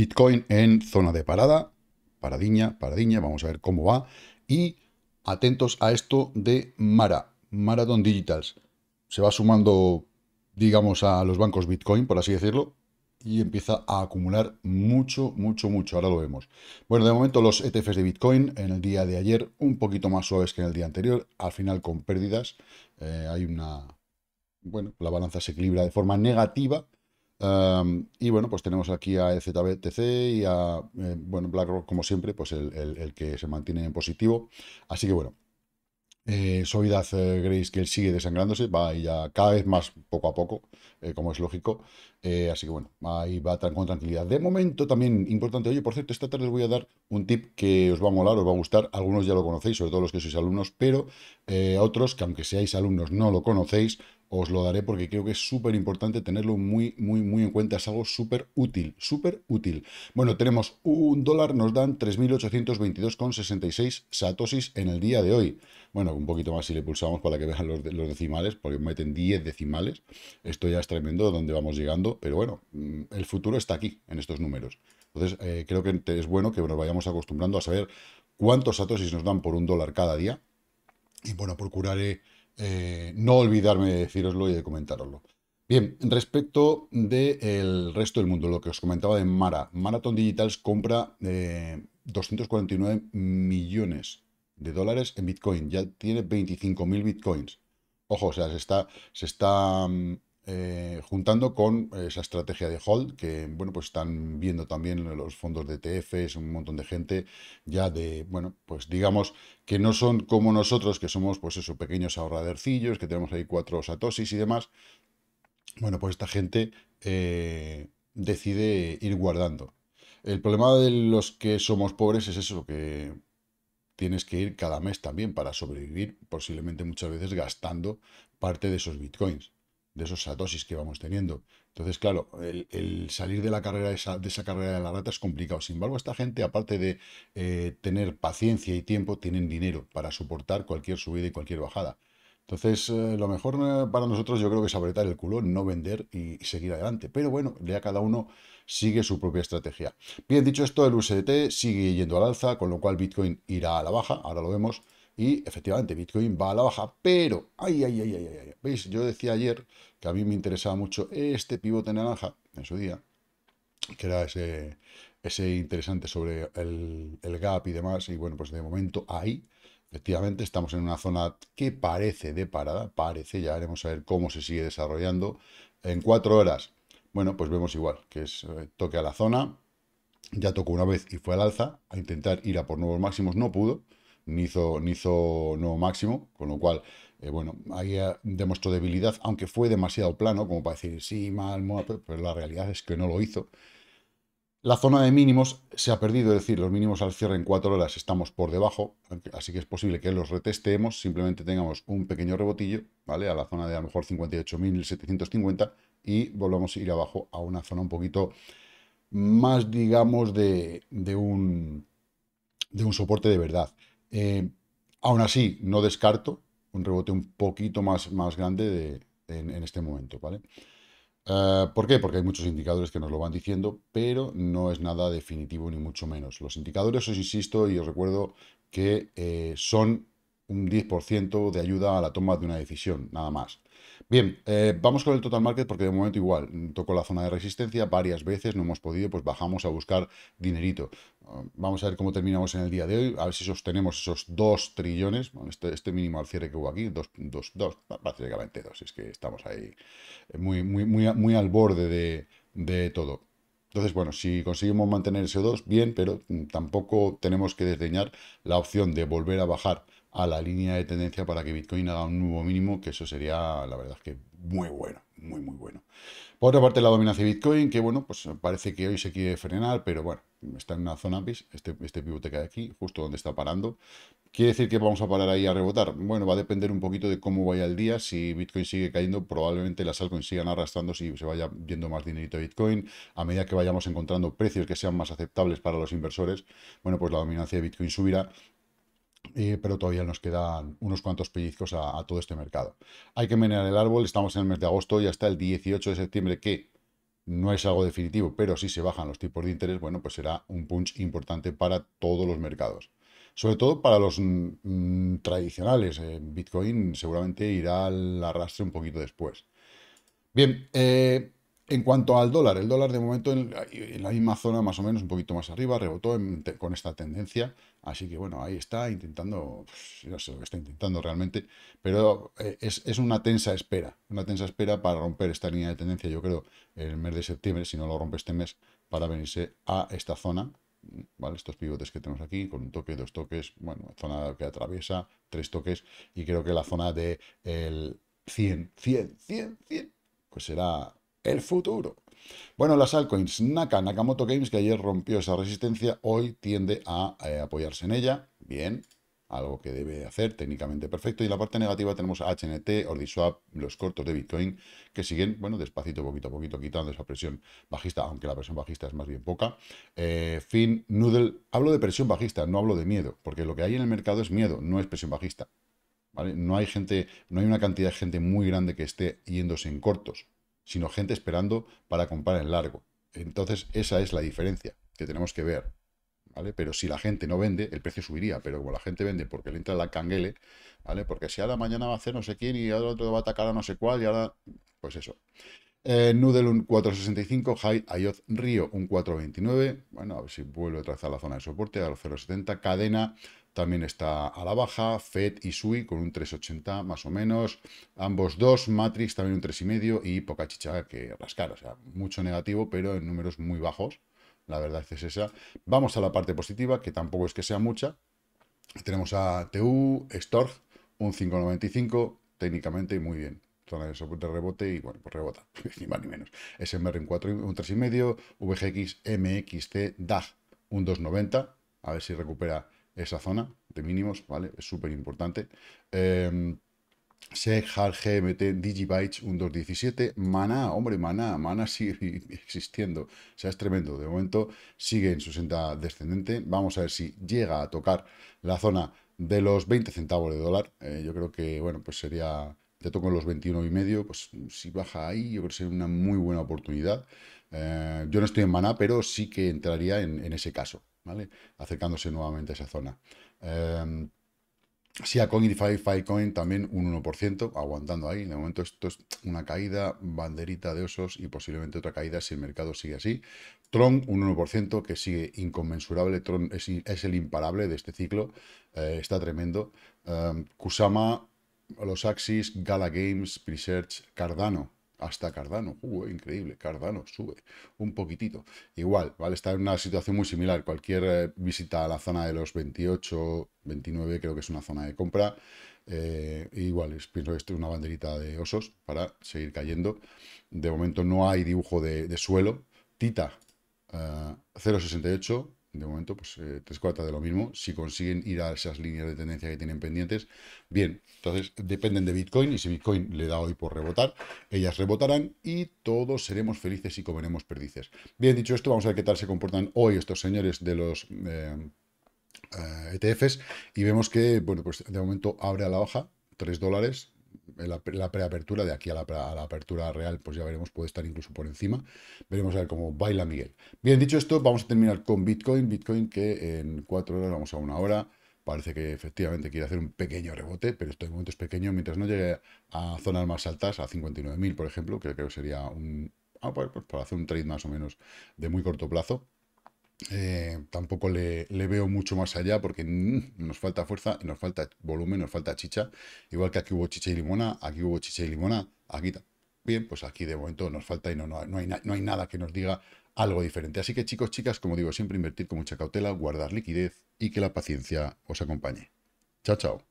Bitcoin en zona de parada, paradiña, paradiña, vamos a ver cómo va. Y atentos a esto de Mara, Marathon Digitals. Se va sumando, digamos, a los bancos Bitcoin, por así decirlo, y empieza a acumular mucho, mucho, mucho. Ahora lo vemos. Bueno, de momento los ETFs de Bitcoin en el día de ayer un poquito más suaves que en el día anterior, al final con pérdidas. Eh, hay una... Bueno, la balanza se equilibra de forma negativa, y bueno, pues tenemos aquí a e ZBTC y a eh, bueno, BlackRock, como siempre, pues el, que se mantiene en positivo. Así que bueno, eh, Soledad eh, Grace que sigue desangrándose, va ya cada vez más poco a poco, eh, como es lógico. así que bueno, ahí va con tranquilidad. De momento también importante, oye, por cierto, esta tarde os voy a dar un tip que os va a molar, os va a gustar. Algunos ya lo conocéis, sobre todo los que sois alumnos, pero otros que aunque seáis alumnos no lo conocéis, os lo daré porque creo que es súper importante tenerlo muy, muy, muy en cuenta. Es algo súper útil, súper útil. Bueno, tenemos un dólar, nos dan 3.822,66 satosis en el día de hoy. Bueno, un poquito más si le pulsamos para que vean los, decimales, porque meten 10 decimales. Esto ya es tremendo donde vamos llegando, pero bueno, mm, el futuro está aquí, en estos números. Entonces, eh, creo que es bueno que nos vayamos acostumbrando a saber cuántos satosis nos dan por un dólar cada día. Y bueno, procuraré eh, no olvidarme de deciroslo y de comentároslo. Bien, respecto del resto del mundo, lo que os comentaba de Mara, Marathon Digitals compra 249 eh, millones de dólares en Bitcoin, ya tiene 25.000 Bitcoins. Ojo, o sea, se está, se está mm, eh, juntando con eh, esa estrategia de hold, que bueno, pues están viendo también los fondos de es un montón de gente ya de, bueno, pues digamos que no son como nosotros, que somos pues esos pequeños ahorradercillos, que tenemos ahí cuatro satosis y demás. Bueno, pues esta gente eh, decide ir guardando. El problema de los que somos pobres es eso, que tienes que ir cada mes también para sobrevivir, posiblemente muchas veces gastando parte de esos bitcoins de esos satosis que vamos teniendo. Entonces, claro, el, salir de la carrera esa, de esa carrera de la rata es complicado. Sin embargo, esta gente, aparte de eh, tener paciencia y tiempo, tienen dinero para soportar cualquier subida y cualquier bajada. Entonces, eh, lo mejor eh, para nosotros yo creo que es apretar el culo, no vender y seguir adelante. Pero bueno, ya cada uno sigue su propia estrategia. Bien, dicho esto, el USDT sigue yendo al alza, con lo cual Bitcoin irá a la baja, ahora lo vemos. Y efectivamente, Bitcoin va a la baja, pero, ay, ay, ay, ay, ay, veis, yo decía ayer que a mí me interesaba mucho este pivote naranja en su día, que era ese, ese interesante sobre el, gap y demás, y bueno, pues de momento ahí, efectivamente, estamos en una zona que parece de parada, parece, ya veremos a ver cómo se sigue desarrollando, en cuatro horas, bueno, pues vemos igual, que es eh, toque a la zona, ya tocó una vez y fue al alza, a intentar ir a por nuevos máximos, no pudo, Nizo, hizo no máximo, con lo cual, eh, bueno, ahí demostró debilidad, aunque fue demasiado plano, como para decir, sí, mal, pero la realidad es que no lo hizo. La zona de mínimos se ha perdido, es decir, los mínimos al cierre en 4 horas estamos por debajo, así que es posible que los retestemos, simplemente tengamos un pequeño rebotillo, ¿vale? A la zona de a lo mejor 58.750 y volvamos a ir abajo a una zona un poquito más, digamos, de, de, un, de un soporte de verdad. Eh, aún así, no descarto un rebote un poquito más, más grande en, este momento, ¿vale? Eh, ¿Por qué? Porque hay muchos indicadores que nos lo van diciendo, pero no es nada definitivo ni mucho menos. Los indicadores, os insisto y os recuerdo que eh, son un 10% de ayuda a la toma de una decisión, nada más. Bien, eh, vamos con el total market porque de momento igual, mm, tocó la zona de resistencia varias veces, no hemos podido, pues bajamos a buscar dinerito. Ah, vamos a ver cómo terminamos en el día de hoy, a ver si sostenemos esos 2 trillones, este, este, mínimo al cierre que hubo aquí, 2, 2, 2, básicamente 2, es que estamos ahí eh, muy, muy, muy, muy al borde de, de todo. Entonces, bueno, si conseguimos mantener ese 2, bien, pero mm, tampoco tenemos que desdeñar la opción de volver a bajar a la línea de tendencia para que Bitcoin haga un nuevo mínimo, que eso sería, la verdad que muy bueno, muy, muy bueno. Por otra parte, la dominancia de Bitcoin, que bueno, pues parece que hoy se quiere frenar, pero bueno, está en una zona, PIS, Este, este pivote que aquí, justo donde está parando. ¿Quiere decir que vamos a parar ahí a rebotar? Bueno, va a depender un poquito de cómo vaya el día. Si Bitcoin sigue cayendo, probablemente las altcoins sigan arrastrando si se vaya viendo más dinerito a Bitcoin. A medida que vayamos encontrando precios que sean más aceptables para los inversores, bueno, pues la dominancia de Bitcoin subirá eh, pero todavía nos quedan unos cuantos pellizcos a, todo este mercado. Hay que menear el árbol, estamos en el mes de agosto y hasta el 18 de septiembre, que no es algo definitivo, pero si se bajan los tipos de interés, bueno, pues será un punch importante para todos los mercados. Sobre todo para los mm, mm, tradicionales. Eh, Bitcoin seguramente irá al arrastre un poquito después. Bien, eh, en cuanto al dólar, el dólar de momento en, la misma zona, más o menos, un poquito más arriba, rebotó con esta tendencia. Así que bueno, ahí está intentando, pues, no sé lo que está intentando realmente, pero eh, es, una tensa espera, una tensa espera para romper esta línea de tendencia, yo creo, el mes de septiembre, si no lo rompe este mes, para venirse a esta zona, ¿vale? Estos pivotes que tenemos aquí, con un toque, dos toques, bueno, zona que atraviesa, tres toques, y creo que la zona de el 100, 100, 100, 100, pues será el futuro. Bueno, las altcoins, Naka, Nakamoto Games, que ayer rompió esa resistencia, hoy tiende a eh, apoyarse en ella. Bien, algo que debe hacer, técnicamente perfecto. Y la parte negativa tenemos a HNT, Ordiswap, los cortos de Bitcoin, que siguen, bueno, despacito, poquito a poquito, quitando esa presión bajista, aunque la presión bajista es más bien poca. Eh, fin, Noodle, hablo de presión bajista, no hablo de miedo, porque lo que hay en el mercado es miedo, no es presión bajista. ¿vale? No hay gente, no hay una cantidad de gente muy grande que esté yéndose en cortos sino gente esperando para comprar en largo. Entonces, esa es la diferencia que tenemos que ver. ¿Vale? Pero si la gente no vende, el precio subiría, pero como la gente vende porque le entra la canguele, ¿vale? Porque si ahora mañana va a hacer no sé quién y ahora otro va a atacar a no sé cuál y ahora... Pues eso. Eh, Noodle un 465, high Ayoz, Río un 429, bueno, a ver si vuelve a trazar la zona de soporte, a los 0,70, Cadena también está a la baja, FED y SUI con un 3,80 más o menos, ambos dos, Matrix también un 3,5 y poca chicha que rascar, o sea, mucho negativo, pero en números muy bajos, la verdad es esa. Vamos a la parte positiva, que tampoco es que sea mucha, tenemos a TU, Storg, un 5,95, técnicamente muy bien, zona de soporte rebote y bueno, pues rebota, ni más ni menos. SMR un 4, un 3,5, VGX, MXC, DAG un 2,90, a ver si recupera esa zona de mínimos, ¿vale? Es súper importante. Eh, em, GMT, Digibytes, un 2.17, Maná, hombre, Maná, MANA sigue existiendo, o sea, es tremendo, de momento sigue en su senda descendente, vamos a ver si llega a tocar la zona de los 20 centavos de dólar, eh, yo creo que, bueno, pues sería, te toco los 21 y medio, pues si baja ahí, yo creo que sería una muy buena oportunidad, eh, yo no estoy en Maná, pero sí que entraría en ese caso, Acercándose nuevamente a esa zona. Eh, SIA y también un 1%, aguantando ahí. De momento esto es una caída, banderita de osos y posiblemente otra caída si el mercado sigue así. Tron un 1% que sigue inconmensurable. Tron es, el imparable de este ciclo, eh, está tremendo. Em, Kusama, los Axis, Gala Games, Presearch, Cardano hasta Cardano. Uh, increíble, Cardano sube un poquitito. Igual, ¿vale? Está en una situación muy similar. Cualquier eh, visita a la zona de los 28, 29, creo que es una zona de compra. Eh, igual, pienso que esto es una banderita de osos para seguir cayendo. De momento no hay dibujo de, suelo. Tita, 0,68 eh, de momento, pues eh, tres cuartas de lo mismo. Si consiguen ir a esas líneas de tendencia que tienen pendientes, bien. Entonces, dependen de Bitcoin y si Bitcoin le da hoy por rebotar, ellas rebotarán y todos seremos felices y comeremos perdices. Bien, dicho esto, vamos a ver qué tal se comportan hoy estos señores de los... ETFs eh, eh, e y vemos que, bueno, pues de momento abre a la hoja 3 dólares, la, preapertura, de aquí a la, apertura real, pues ya veremos, puede estar incluso por encima. Veremos a ver cómo baila Miguel. Bien, dicho esto, vamos a terminar con Bitcoin. Bitcoin que en cuatro horas vamos a una hora. Parece que efectivamente quiere hacer un pequeño rebote, pero de momento es pequeño. Mientras no llegue a zonas más altas, a 59.000, por ejemplo, que creo que sería un... Ah, pues, pues para hacer un trade más o menos de muy corto plazo, eh, tampoco le, veo mucho más allá porque mm, nos falta fuerza, nos falta volumen, nos falta chicha. Igual que aquí hubo chicha y limona, aquí hubo chicha y limona, aquí bien, pues aquí de momento nos falta y no, no, no, hay, no hay nada que nos diga algo diferente. Así que chicos, chicas, como digo, siempre invertir con mucha cautela, guardar liquidez y que la paciencia os acompañe. Chao, chao.